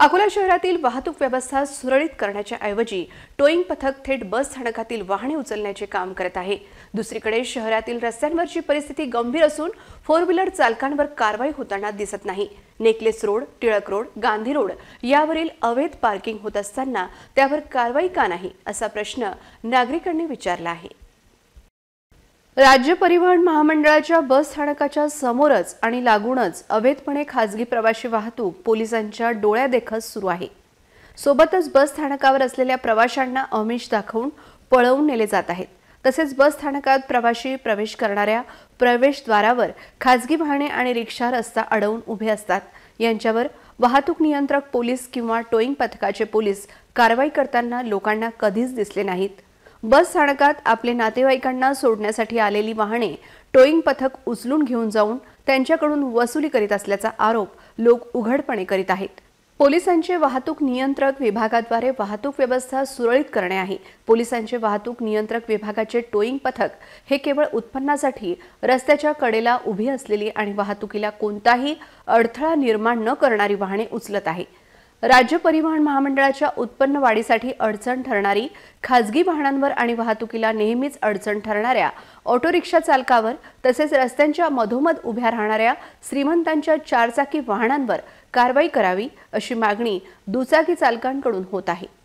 अकोला शहरातील वाहतूक व्यवस्था सुरळीत करण्याच्या ऐवजी टोईंग पथक थेट बस स्थानकातील वाहने उचलण्याचे काम करत आहे दुसरीकडे शहरातील रस्त्यांवरची परिस्थिती गंभीर असून फोर व्हीलर चालकांवर कारवाई होताना दिसत नाही necklace road Tilak road Gandhi road यावरील अवैध पार्किंग होत असताना त्यावर कारवाई का नाही असा प्रश्न नागरिकांनी विचारला आहे राज्य परिवहन महामंडळाच्या बस स्थानकाच्या समोरच आणि लागूनच अवैधपणे खाजगी प्रवाशी वाहतूक पोलिसांच्या डोळ्यादेखत सुरू आहे सोबतच बस स्थानकावर असलेल्या प्रवाशांना अमिष दाखवून पळवून नेले जात आहेत तसेच बस स्थानकात प्रवाशी प्रवेश करणाऱ्या प्रवेशद्वारावर खाजगी वाहने आणि रिक्षा रस्ता अडवून उभे असतात यांच्यावर वाहतूक नियंत्रक पोलीस किंवा टोईंग पथकाचे पोलीस कारवाई करताना लोकांना कधीच दिसले नाहीत बस स्थानकात आपले नातेवाईकांना सोडण्यासाठी आलेली वाहने टोईंग पथक उचलून घेऊन जाऊन त्यांच्याकडून वसुली करीत असल्याचा आरोप लोक उघडपणे करीत आहेत पोलिसांचे वाहतूक नियंत्रक विभागाद्वारे वाहतूक व्यवस्था सुरळीत करणे आहे पोलिसांचे वाहतूक नियंत्रक विभागाचे टोईंग पथक हे केवळ उत्पन्नासाठी रस्त्याच्या कडेला उभी असलेली आणि वाहतुकीला कोणताही अडथळा निर्माण न करणारी वाहने उचलत आहे राज्य परिवहन महामंडळाच्या उत्पन्न वाढीसाठी अडचण ठरणारी खाजगी वाहनांवर आणि वाहतुकीला नेहमीच अडचण ठरणाऱ्या ऑटो रिक्षा चालकावर तसेच रस्त्यांच्या मधोमध उभ्या राहणाऱ्या श्रीमंतांच्या चारचाकी वाहनांवर कारवाई करावी अशी मागणी दुचाकी चालकांकडून होत आहे